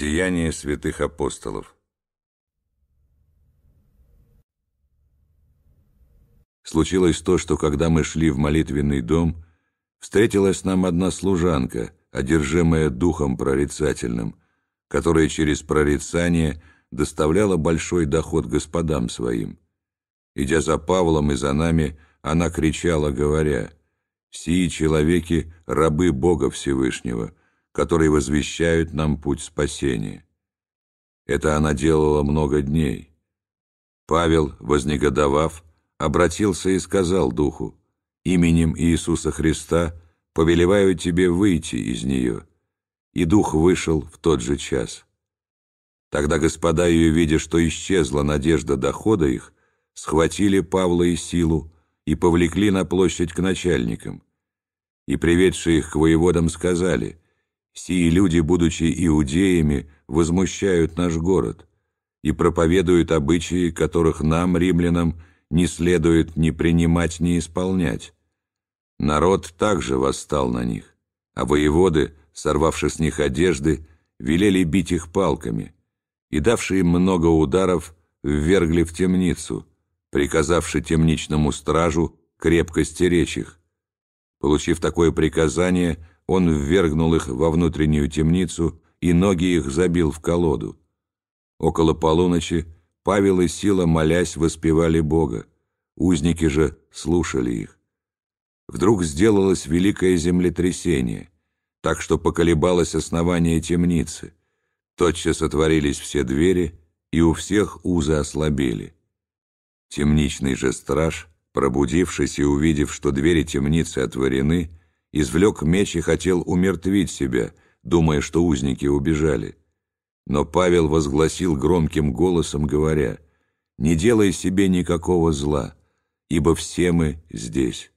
Деяния святых апостолов. Случилось то, что когда мы шли в молитвенный дом, встретилась нам одна служанка, одержимая духом прорицательным, которая через прорицание доставляла большой доход господам своим. Идя за Павлом и за нами, она кричала, говоря, «Сии человеки, рабы Бога Всевышнего, — которые возвещают нам путь спасения. Это она делала много дней. Павел, вознегодовав, обратился и сказал Духу, «Именем Иисуса Христа повелеваю тебе выйти из нее». И Дух вышел в тот же час. Тогда господа ее, видя, что исчезла надежда дохода их, схватили Павла и Силу и повлекли на площадь к начальникам. И приведшие их к воеводам сказали – Сии люди, будучи иудеями, возмущают наш город и проповедуют обычаи, которых нам, римлянам, не следует ни принимать, ни исполнять. Народ также восстал на них, а воеводы, сорвавши с них одежды, велели бить их палками и, давши им много ударов, ввергли в темницу, приказавши темничному стражу крепко стеречь их. Получив такое приказание, он ввергнул их во внутреннюю темницу и ноги их забил в колоду. Около полуночи Павел и Сила, молясь, воспевали Бога. Узники же слушали их. Вдруг сделалось великое землетрясение, так что поколебалось основание темницы. Тотчас отворились все двери, и у всех узы ослабели. Темничный же страж, пробудившись и увидев, что двери темницы отворены, извлек меч и хотел умертвить себя, думая, что узники убежали. Но Павел возгласил громким голосом, говоря, «Не делай себе никакого зла, ибо все мы здесь».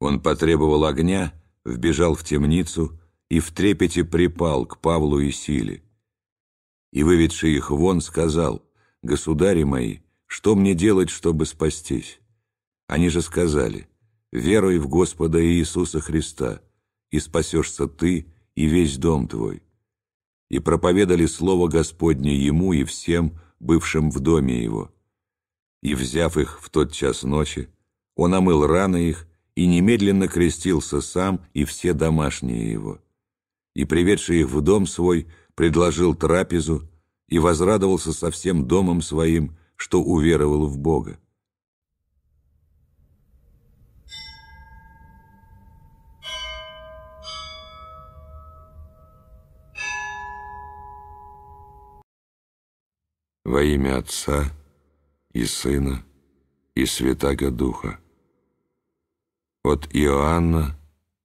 Он потребовал огня, вбежал в темницу и в трепете припал к Павлу и Силе. И, выведший их вон, сказал, «Государи мои, что мне делать, чтобы спастись?» Они же сказали, Верой в Господа Иисуса Христа, и спасешься ты и весь дом твой». И проповедали слово Господне ему и всем, бывшим в доме его. И, взяв их в тот час ночи, он омыл раны их и немедленно крестился сам и все домашние его. И, приведший их в дом свой, предложил трапезу и возрадовался со всем домом своим, что уверовал в Бога. во имя Отца и Сына и Святаго Духа. От Иоанна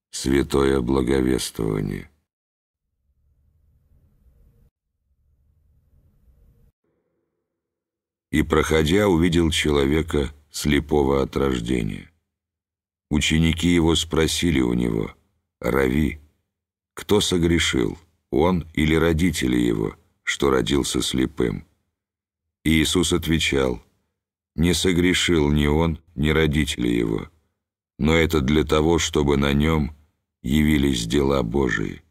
Святое Благовествование. И, проходя, увидел человека, слепого от рождения. Ученики его спросили у него, «Рави, кто согрешил, он или родители его, что родился слепым?» И Иисус отвечал, «Не согрешил ни он, ни родители его, но это для того, чтобы на нем явились дела Божии.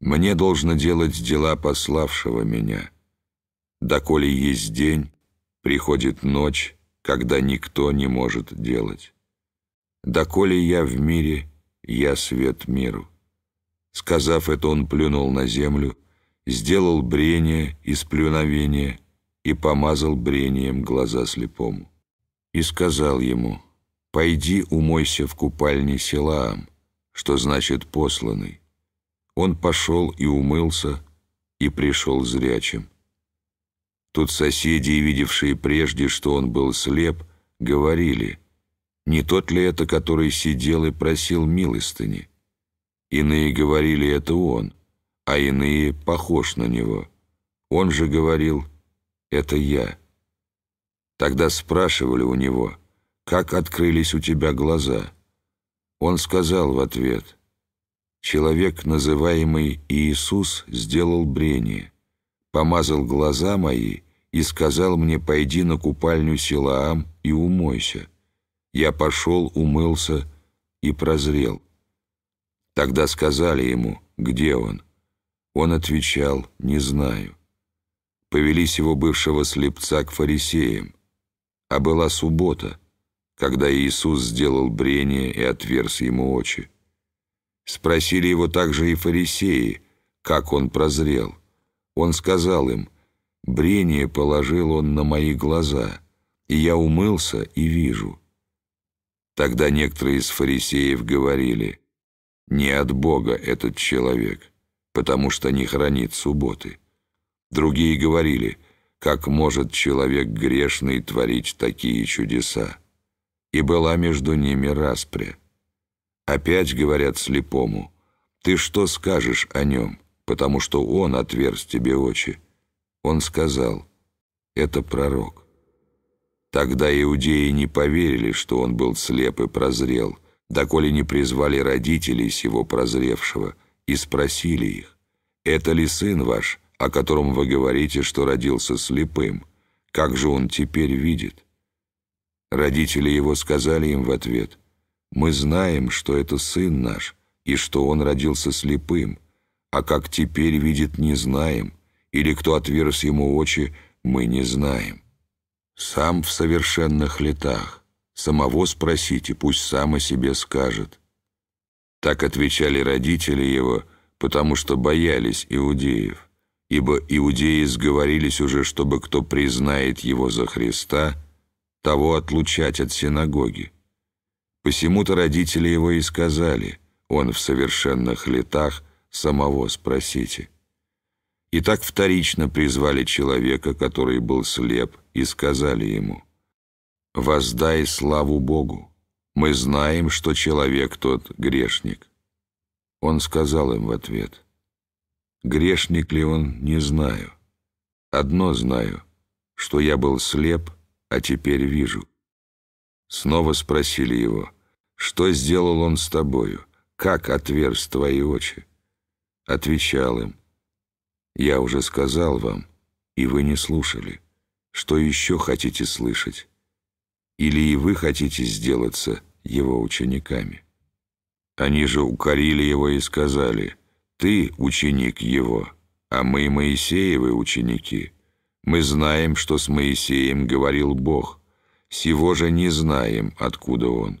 Мне должно делать дела пославшего меня. Доколе есть день, приходит ночь, когда никто не может делать. Доколе я в мире, я свет миру». Сказав это, он плюнул на землю, сделал брение из плюновения — и помазал брением глаза слепому. И сказал ему, «Пойди умойся в купальне Силаам, что значит посланный». Он пошел и умылся, и пришел зрячим. Тут соседи, видевшие прежде, что он был слеп, говорили, «Не тот ли это, который сидел и просил милостыни?» Иные говорили, это он, а иные похож на него. Он же говорил, это я. Тогда спрашивали у него, как открылись у тебя глаза. Он сказал в ответ, «Человек, называемый Иисус, сделал брение, помазал глаза мои и сказал мне, пойди на купальню Силаам и умойся». Я пошел, умылся и прозрел. Тогда сказали ему, где он. Он отвечал, не знаю повелись его бывшего слепца к фарисеям, а была суббота, когда Иисус сделал брение и отверз ему очи. Спросили его также и фарисеи, как он прозрел. Он сказал им, «Брение положил он на мои глаза, и я умылся и вижу». Тогда некоторые из фарисеев говорили, «Не от Бога этот человек, потому что не хранит субботы». Другие говорили, как может человек грешный творить такие чудеса? И была между ними распря. Опять говорят слепому, ты что скажешь о нем, потому что он отверз тебе очи? Он сказал, это пророк. Тогда иудеи не поверили, что он был слеп и прозрел, доколе не призвали родителей сего прозревшего, и спросили их, это ли сын ваш, о котором вы говорите, что родился слепым. Как же он теперь видит?» Родители его сказали им в ответ, «Мы знаем, что это сын наш, и что он родился слепым, а как теперь видит, не знаем, или кто отверз ему очи, мы не знаем». Сам в совершенных летах, самого спросите, пусть сам о себе скажет. Так отвечали родители его, потому что боялись иудеев ибо иудеи сговорились уже, чтобы кто признает его за Христа, того отлучать от синагоги. Посему-то родители его и сказали, он в совершенных летах, самого спросите. И так вторично призвали человека, который был слеп, и сказали ему, «Воздай славу Богу, мы знаем, что человек тот грешник». Он сказал им в ответ, — Грешник ли он, не знаю. Одно знаю, что я был слеп, а теперь вижу. Снова спросили его, что сделал он с тобою, как отверз твои очи? Отвечал им, я уже сказал вам, и вы не слушали. Что еще хотите слышать? Или и вы хотите сделаться его учениками? Они же укорили его и сказали — ты ученик его, а мы Моисеевы ученики. Мы знаем, что с Моисеем говорил Бог, сего же не знаем, откуда он».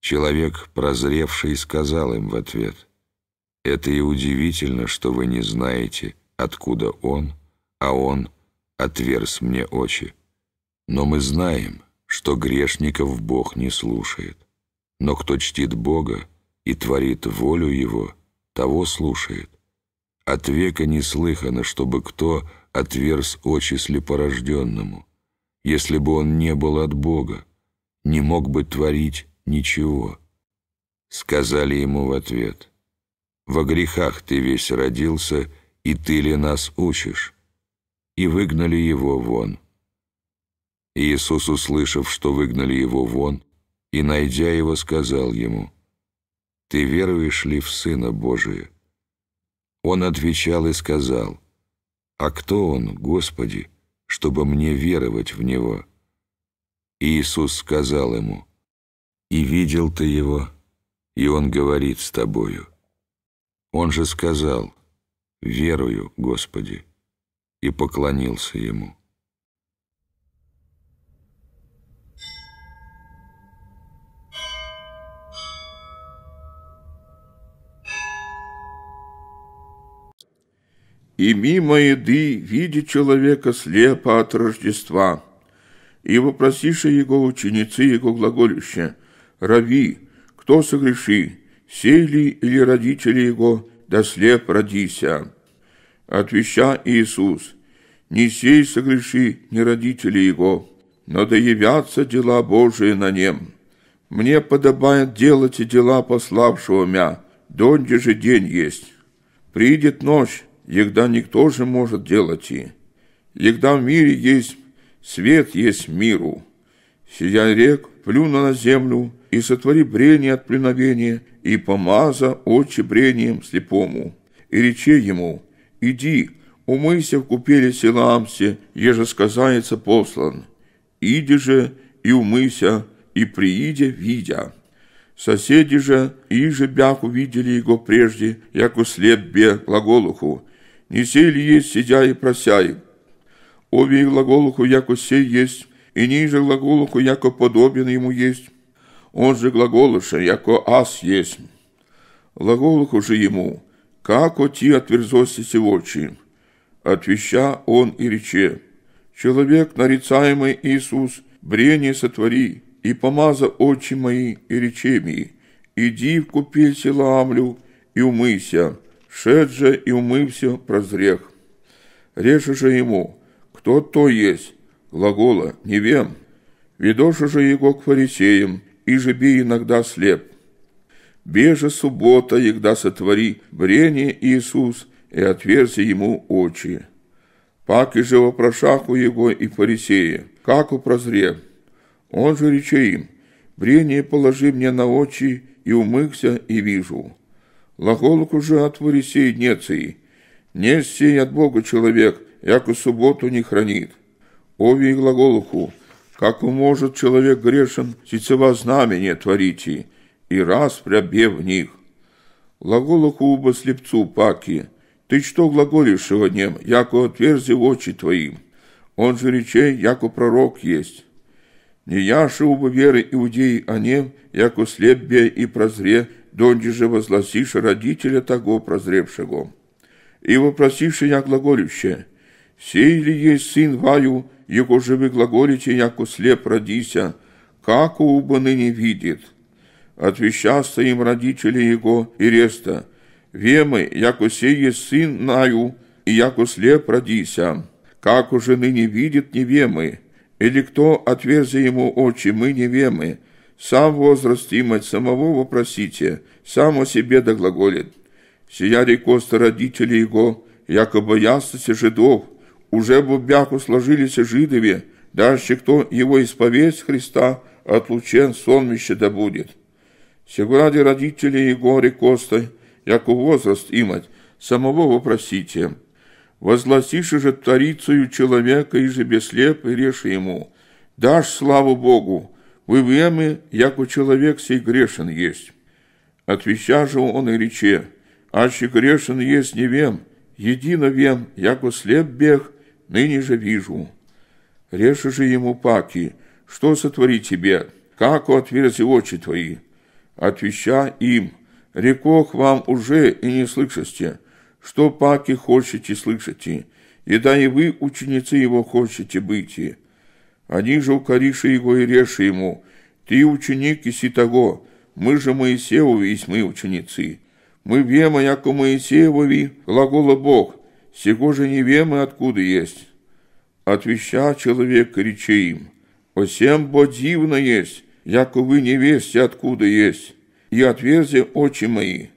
Человек, прозревший, сказал им в ответ, «Это и удивительно, что вы не знаете, откуда он, а он отверз мне очи. Но мы знаем, что грешников Бог не слушает. Но кто чтит Бога и творит волю Его — того слушает. От века не слыхано, чтобы кто отверз очи слепорожденному. Если бы он не был от Бога, не мог бы творить ничего. Сказали ему в ответ, «Во грехах ты весь родился, и ты ли нас учишь?» И выгнали его вон. Иисус, услышав, что выгнали его вон, и, найдя его, сказал ему, — ты веруешь ли в Сына Божия?» Он отвечал и сказал, «А кто Он, Господи, чтобы мне веровать в Него?» Иисус сказал ему, «И видел ты Его, и Он говорит с тобою». Он же сказал, «Верую, Господи», и поклонился Ему. и мимо еды видит человека слепо от Рождества. И вопросиша его ученицы его глаголюще, «Рави, кто согреши, сей ли или родители его, да слеп родися?» Отвеща Иисус, «Не сей согреши, не родители его, но да явятся дела Божии на нем. Мне подобает делать и дела пославшего мя, донде же день есть. Придет ночь, егда никто же может делать и. Егда в мире есть свет, есть миру. Сия рек, плюна на землю, и сотвори брение от пленовения, и помаза очи брением слепому. И рече ему, иди, умыйся в купели Силаамсе, еже сказается послан. Иди же и умыйся, и прииде, видя. Соседи же, и иже бяк увидели его прежде, яко слеп бе глаголуху, не сей ли есть, сидя и просяй. Ові глаголуху, яко сей есть, и ниже глаголуху, яко подобен ему есть. Он же глаголыша, яко ас есть. Глаголуху же ему, как ти отверзоси севочи. Отвеща он и рече, человек, нарицаемый Иисус, брение сотвори, и помаза очи мои и речеми, иди в купель Силаамлю и умыся, Шед же і умився прозрех. Реша же ему, кто то есть, глагола, не вем. Ведоша же его к фарисеям, и же би иногда слеп. Беже суббота, егда сотвори брение Иисус, и отверзи ему очи. Пак и же вопрошаху его и фарисея, как упрозре. Он же рече им, брение положи мне на очи, и умыкся, и вижу. Лаголок уже от Варисей неций. Не сей от Бога человек, яко субботу не хранит. Ови и глаголуху, как может человек грешен, сицева знамение творите, и раз прябе в них. Глаголуху уба слепцу паки, ты что глаголишь сегодня, яко отверзи в очи твоим? Он же речей, яко пророк есть. Не яши уба веры иудеи о а нем, яко слеп и прозре, донди же возгласишь родителя того прозревшего. И вопросивши я глаголюще, сей ли есть сын ваю, его же вы глаголите, яко слеп родися, как оба ныне видит. Отвещаста им родители его и реста, вемы, яко сей есть сын наю, и яко слеп родися, как уже ныне видит невемы, или кто отверзи ему очи, мы невемы, сам возраст имать самого вопросите, сам о себе доглаголит. Сия рекоста родители его, якобы ястося жидов, уже бы бяку сложились жидове, дальше кто его исповесть Христа, отлучен сонмище да будет. Сегради родители его рекоста, яко возраст имать, самого вопросите. Возгласишь же вторицею человека и же беслеп, и реши ему, дашь славу Богу, в Ивеме, яко человек сей грешен есть. Отвеща же он и рече, аще грешен есть не вем, едино вем, яко слеп бег, ныне же вижу. Реше же ему паки, что сотвори тебе, како отверзи очи твои. Отвеща им, рекох вам уже и не слышасте, что паки хочете слышите, и да и вы ученицы его хочете быть. Они же укориши его и реши ему, «Ты ученик и ситого, мы же Моисеевы, и мы ученицы. Мы вема, яко Моисеевови, глагола Бог, сего же не вемы, откуда есть». Отвеща человек, рече им, «Осем бо дивно есть, яко вы не весте, откуда есть, и отверзи очи мои.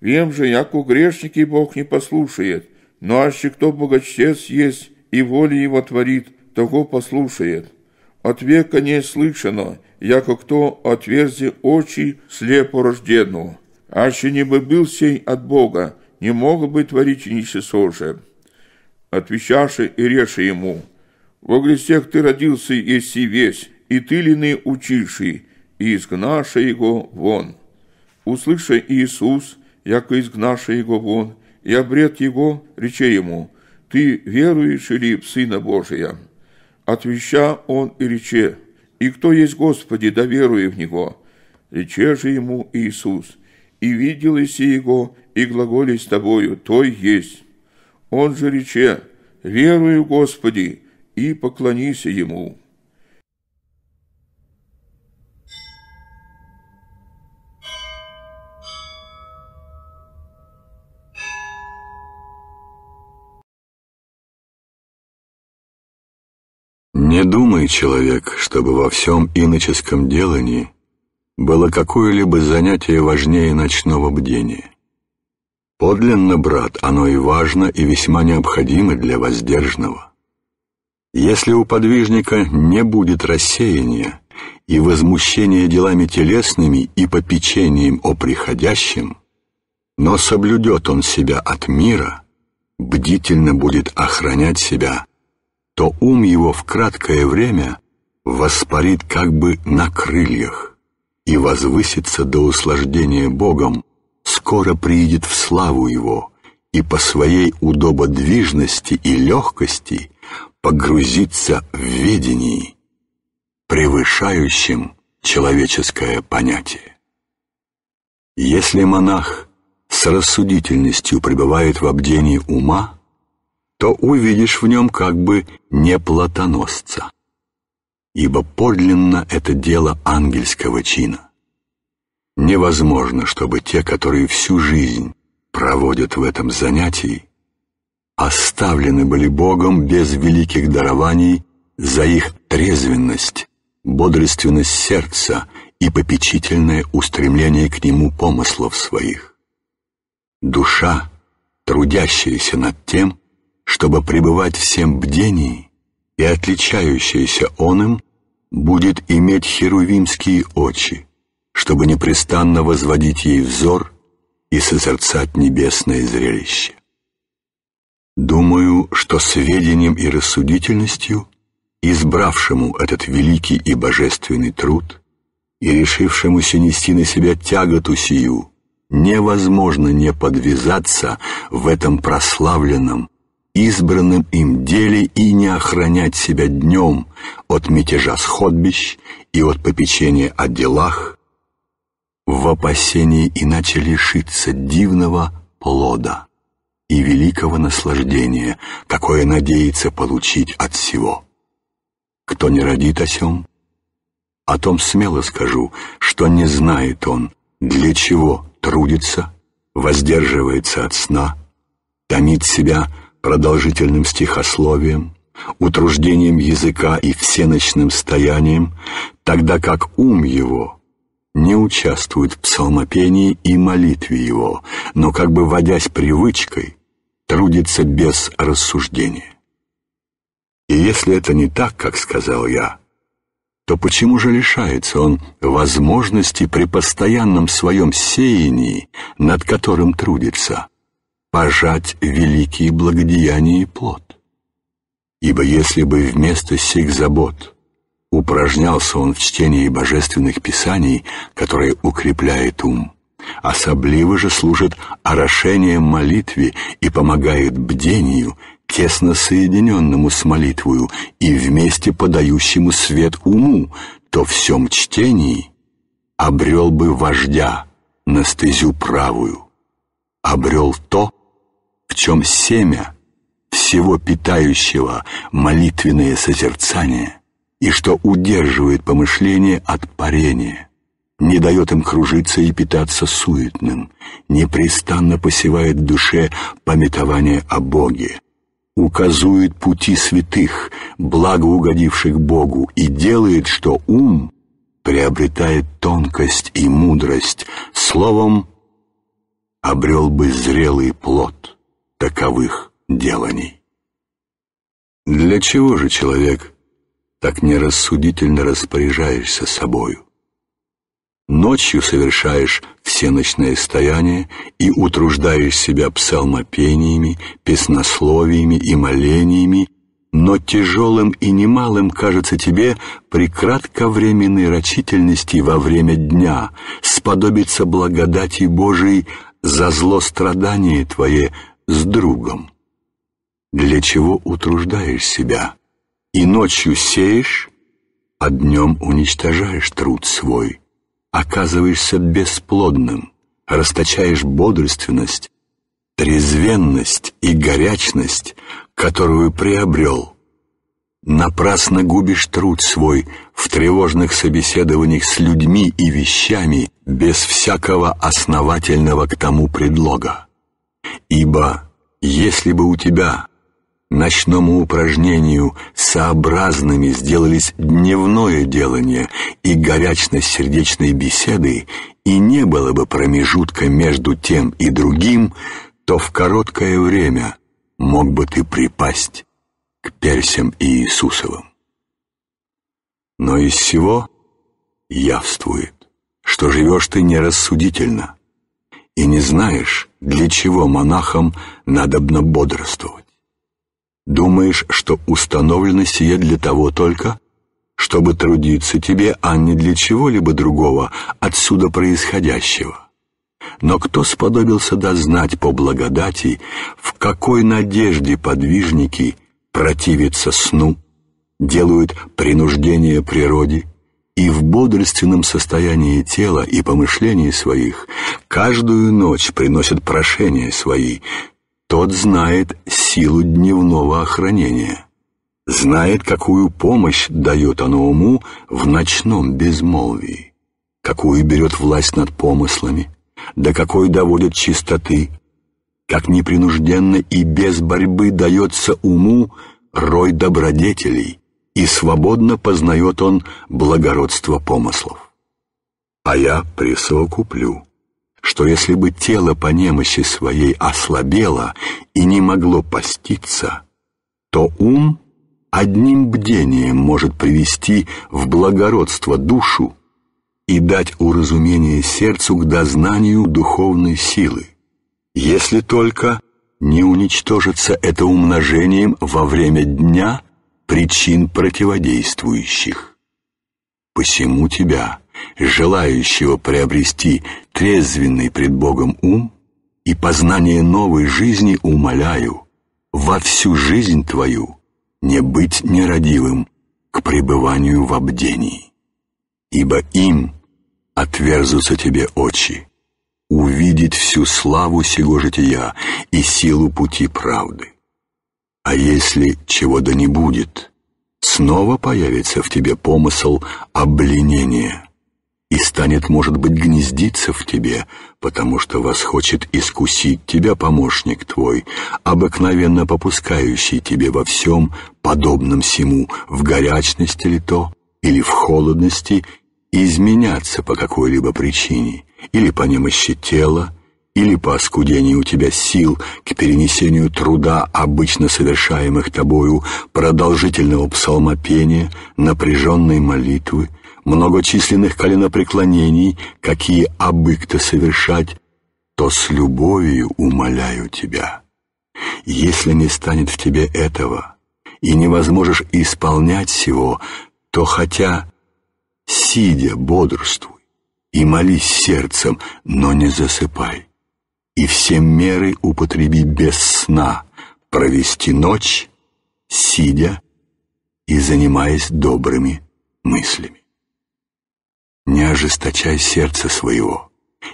Вем же, яко грешники Бог не послушает, но аще кто богочтец есть и воли его творит, того послушает. От века не слышано, яко кто отверзи очи слепо рождену. Аще не бы был сей от Бога, не мог бы творить ничего же. Отвечаше и реши ему, во грестях ты родился еси весь, и ты лины учиши, и изгнаше его вон. Услыша Иисус, яко изгнаше его вон, и обрет его, рече ему, ты веруешь ли в Сына Божия?» Отвеча, он и рече, «И кто есть Господи, доверуя в Него?» Рече же ему Иисус, «И виделось и Его, и глаголей с тобою, той есть». Он же рече, «Верую Господи, и поклонися Ему». Не думай, человек, чтобы во всем иноческом делании было какое-либо занятие важнее ночного бдения. Подлинно, брат, оно и важно, и весьма необходимо для воздержного. Если у подвижника не будет рассеяния и возмущения делами телесными и попечением о приходящем, но соблюдет он себя от мира, бдительно будет охранять себя то ум его в краткое время воспарит как бы на крыльях и возвысится до услаждения Богом, скоро приедет в славу его и по своей удободвижности и легкости погрузится в ведении, превышающем человеческое понятие. Если монах с рассудительностью пребывает в обдении ума, то увидишь в нем как бы не платоносца. Ибо подлинно это дело ангельского чина. Невозможно, чтобы те, которые всю жизнь проводят в этом занятии, оставлены были Богом без великих дарований за их трезвенность, бодрственность сердца и попечительное устремление к нему помыслов своих. Душа, трудящаяся над тем, чтобы пребывать всем бдении, и отличающийся он им будет иметь херувимские очи, чтобы непрестанно возводить ей взор и созерцать небесное зрелище. Думаю, что сведением и рассудительностью, избравшему этот великий и божественный труд и решившемуся нести на себя тяготу сию, невозможно не подвязаться в этом прославленном избранном им деле и не охранять себя днем от мятежа сходбищ и от попечения о делах, в опасении иначе лишиться дивного плода и великого наслаждения, какое надеется получить от всего. Кто не родит о сем, о том смело скажу, что не знает он, для чего трудится, воздерживается от сна, томит себя продолжительным стихословием, утруждением языка и всеночным стоянием, тогда как ум его не участвует в псалмопении и молитве его, но как бы водясь привычкой, трудится без рассуждения. И если это не так, как сказал я, то почему же лишается он возможности при постоянном своем сеянии, над которым трудится, пожать великие благодеяния и плод. Ибо если бы вместо сих забот упражнялся он в чтении божественных писаний, которые укрепляет ум, особливо же служит орошением молитве и помогает бдению, тесно соединенному с молитвою и вместе подающему свет уму, то в всем чтении обрел бы вождя на стезю правую, обрел то, в чем семя всего питающего молитвенное созерцание и что удерживает помышление от парения, не дает им кружиться и питаться суетным, непрестанно посевает в душе пометование о Боге, указует пути святых, благоугодивших Богу, и делает, что ум приобретает тонкость и мудрость, словом, обрел бы зрелый плод» таковых деланий. Для чего же, человек, так нерассудительно распоряжаешься собою? Ночью совершаешь всеночное стояние и утруждаешь себя псалмопениями, песнословиями и молениями, но тяжелым и немалым кажется тебе при кратковременной рачительности во время дня сподобиться благодати Божией за зло страдание твое с другом. Для чего утруждаешь себя? И ночью сеешь, а днем уничтожаешь труд свой, оказываешься бесплодным, расточаешь бодрственность, трезвенность и горячность, которую приобрел. Напрасно губишь труд свой в тревожных собеседованиях с людьми и вещами без всякого основательного к тому предлога. Ибо если бы у тебя ночному упражнению сообразными сделались дневное делание и горячность сердечной беседы, и не было бы промежутка между тем и другим, то в короткое время мог бы ты припасть к персям Иисусовым. Но из всего явствует, что живешь ты нерассудительно и не знаешь, для чего монахам надобно бодрствовать. Думаешь, что установлено сие для того только, чтобы трудиться тебе, а не для чего-либо другого, отсюда происходящего. Но кто сподобился дознать по благодати, в какой надежде подвижники противятся сну, делают принуждение природе, и в бодрственном состоянии тела и помышлений своих каждую ночь приносят прошения свои, тот знает силу дневного охранения, знает, какую помощь дает оно уму в ночном безмолвии, какую берет власть над помыслами, до какой доводит чистоты, как непринужденно и без борьбы дается уму рой добродетелей, и свободно познает он благородство помыслов. А я присовокуплю, что если бы тело по немощи своей ослабело и не могло поститься, то ум одним бдением может привести в благородство душу и дать уразумение сердцу к дознанию духовной силы, если только не уничтожится это умножением во время дня – причин противодействующих. Посему тебя, желающего приобрести трезвенный пред Богом ум и познание новой жизни, умоляю, во всю жизнь твою не быть нерадивым к пребыванию в обдении, ибо им отверзутся тебе очи, увидеть всю славу сего жития и силу пути правды. А если чего то не будет, снова появится в тебе помысл обленения и станет, может быть, гнездиться в тебе, потому что вас хочет искусить тебя помощник твой, обыкновенно попускающий тебе во всем, подобном сему, в горячности ли то, или в холодности, изменяться по какой-либо причине, или по немощи тела, или по оскудению у тебя сил к перенесению труда, обычно совершаемых тобою, продолжительного псалмопения, напряженной молитвы, многочисленных коленопреклонений, какие обык-то совершать, то с любовью умоляю тебя. Если не станет в тебе этого, и не возможешь исполнять всего, то хотя, сидя, бодрствуй и молись сердцем, но не засыпай и все меры употреби без сна, провести ночь, сидя и занимаясь добрыми мыслями. Не ожесточай сердце своего,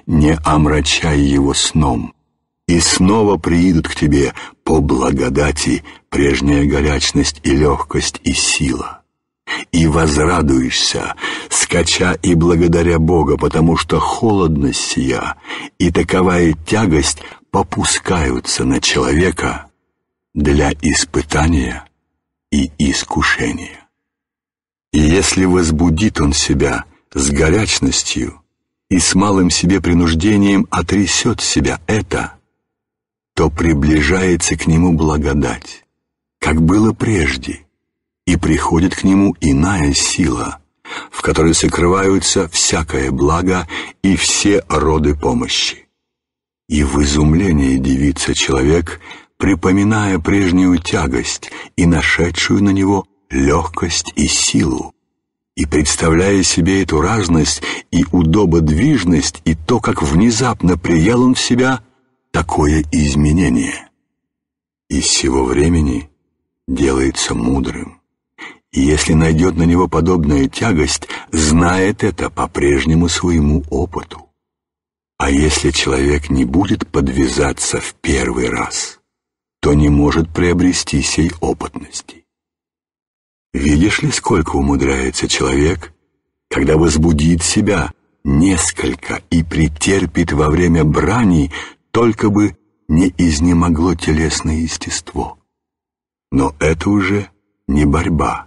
не омрачай его сном, и снова приидут к тебе по благодати прежняя горячность и легкость и сила и возрадуешься, скача и благодаря Бога, потому что холодность сия и таковая тягость попускаются на человека для испытания и искушения. И если возбудит он себя с горячностью и с малым себе принуждением отрясет себя это, то приближается к нему благодать, как было прежде – и приходит к нему иная сила, в которой сокрываются всякое благо и все роды помощи. И в изумлении дивится человек, припоминая прежнюю тягость и нашедшую на него легкость и силу, и представляя себе эту разность и удободвижность и то, как внезапно приял он в себя такое изменение. И с сего времени делается мудрым. И если найдет на него подобную тягость, знает это по прежнему своему опыту. А если человек не будет подвязаться в первый раз, то не может приобрести сей опытности. Видишь ли, сколько умудряется человек, когда возбудит себя несколько и претерпит во время брани, только бы не изнемогло телесное естество. Но это уже не борьба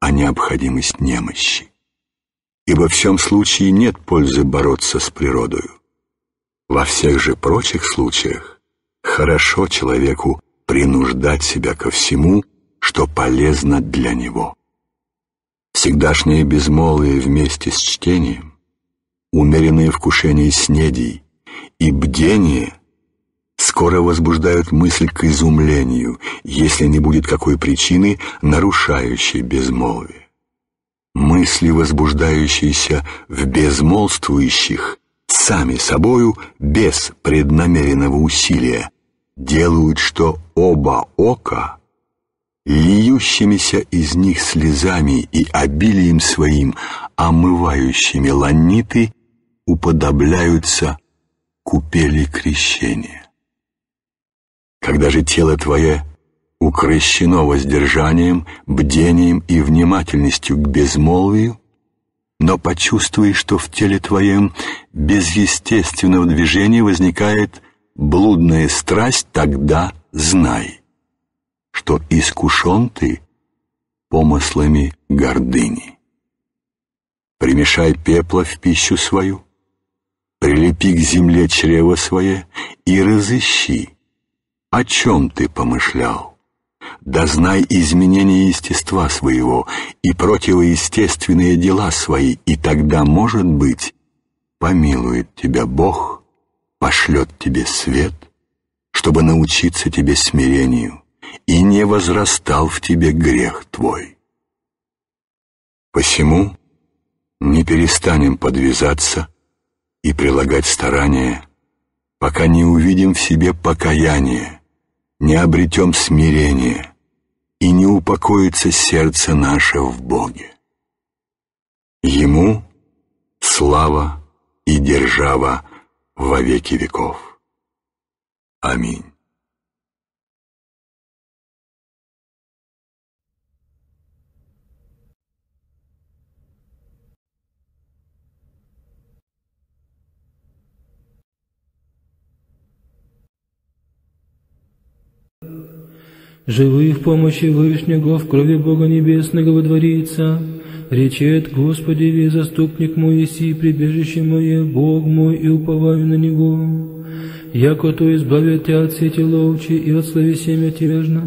а необходимость немощи. Ибо в всем случае нет пользы бороться с природою. Во всех же прочих случаях хорошо человеку принуждать себя ко всему, что полезно для него. Всегдашнее безмолвие вместе с чтением, умеренные вкушения снедий и бдение – скоро возбуждают мысль к изумлению, если не будет какой причины, нарушающей безмолвие. Мысли, возбуждающиеся в безмолвствующих, сами собою, без преднамеренного усилия, делают, что оба ока, льющимися из них слезами и обилием своим, омывающими ланиты, уподобляются купели крещения когда же тело твое укрощено воздержанием, бдением и внимательностью к безмолвию, но почувствуй, что в теле твоем без естественного движения возникает блудная страсть, тогда знай, что искушен ты помыслами гордыни. Примешай пепла в пищу свою, прилепи к земле чрево свое и разыщи, о чем ты помышлял? Да знай изменение естества своего и противоестественные дела свои, и тогда, может быть, помилует тебя Бог, пошлет тебе свет, чтобы научиться тебе смирению, и не возрастал в тебе грех твой. Посему не перестанем подвязаться и прилагать старания, пока не увидим в себе покаяние, не обретем смирения и не упокоится сердце наше в Боге. Ему слава и держава во веки веков. Аминь. живых в помощи Вышнего, в крови Бога Небесного водворится. Речет Господи, ви заступник мой, си прибежище мое, Бог мой, и уповаю на Него. Яко то избавит тебя от сети ловчи и от слове семя тежно.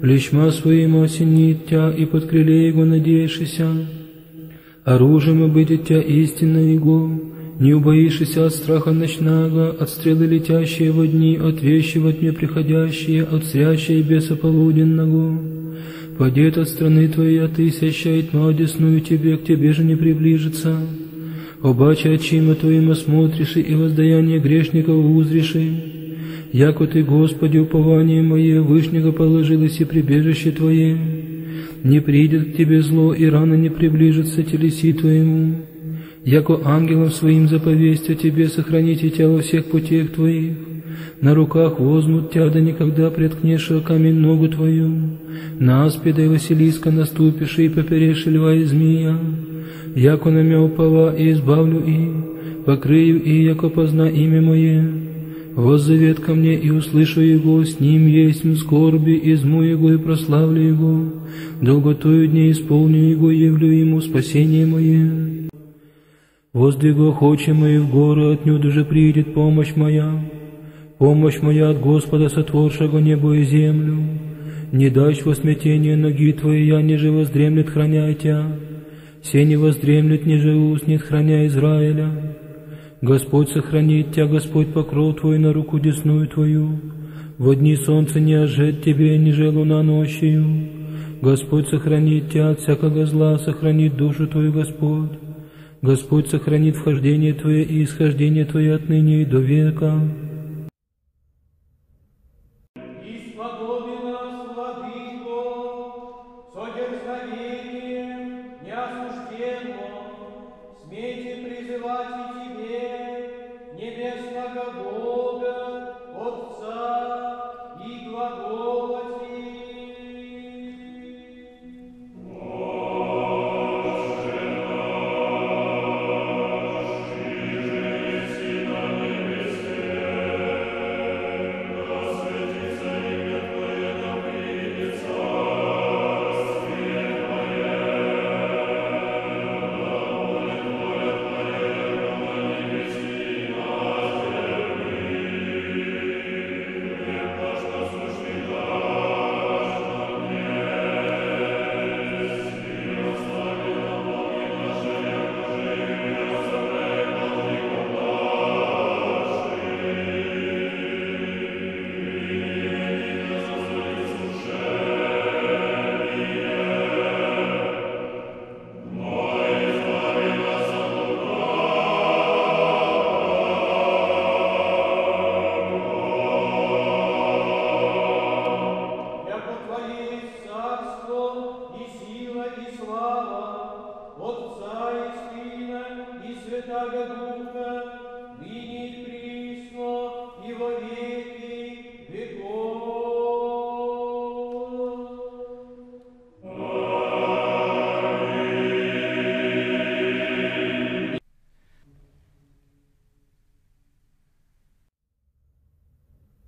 Плечма своим осенит тебя, и под крыле его надеешься. Оружием обыдет тебя истина Его, не убоишься от страха ночного, от стрелы летящие во дни, от вещи во тьме приходящие, от срящей беса полуденного. Падет от страны твоей, а ты сящая тьма одесную тебе, к тебе же не приближится. Обаче очима твоим осмотришь и воздаяние грешников узришь. Яко ты, Господи, упование мое, вышнего положилось и прибежище твое. Не придет к тебе зло, и рано не приближится телеси твоему яко ангелом своим заповесть о тебе сохраните тебя во всех путях твоих, на руках возьмут тебя, да никогда преткнешь камень ногу твою, на аспида и Василиска наступишь и поперешь льва и змея, яко на мя упова и избавлю и, покрыю и, яко позна имя мое, Воззовет ко мне, и услышу его, с ним есть в скорби, изму его и прославлю его, долготою дней исполню его, явлю ему спасение мое. Возле хочем и в горы отнюдь уже придет помощь моя, помощь моя от Господа, сотворшего небо и землю. Не дашь во смятение ноги твои, я не же воздремлет, храняй тебя. Все не воздремлет, не же уснет, храня Израиля. Господь сохранит тебя, Господь покров твой на руку десную твою. В дни солнце не ожет тебе, ни же луна ночью. Господь сохранит тебя от всякого зла, сохранит душу твою, Господь. Господь сохранит вхождение Твое и исхождение Твое отныне и до века.